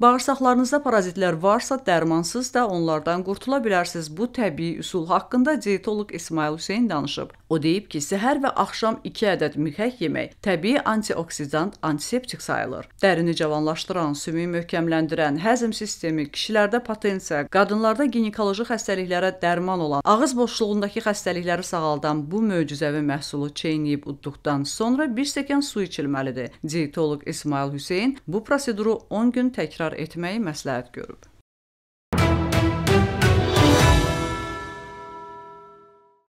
Bağırsaqlarınızda parazitlər varsa, dərmansız da onlardan qurtula bilərsiniz. Bu təbii üsul haqqında diyetoloq İsmail Hüseyn danışıb. O deyib ki, səhər və axşam 2 ədəd mixək yemək təbii antioksidant, antiseptik sayılır. Dərini cavanlaşdıran, sümüyü möhkəmləndirən, həzm sistemi, kişilərdə potensiya, qadınlarda ginekoloji xəstəliklərə dərman olan, ağız boşluğundakı xəstəlikləri sağaldan bu möcüzəvi məhsulu çeynəyib udduqdan sonra bir stəkan su içilməlidir. Diyetoloq İsmail Hüseyn bu proseduru 10 gün təkrar təkrar etməyi məsləhət görüb.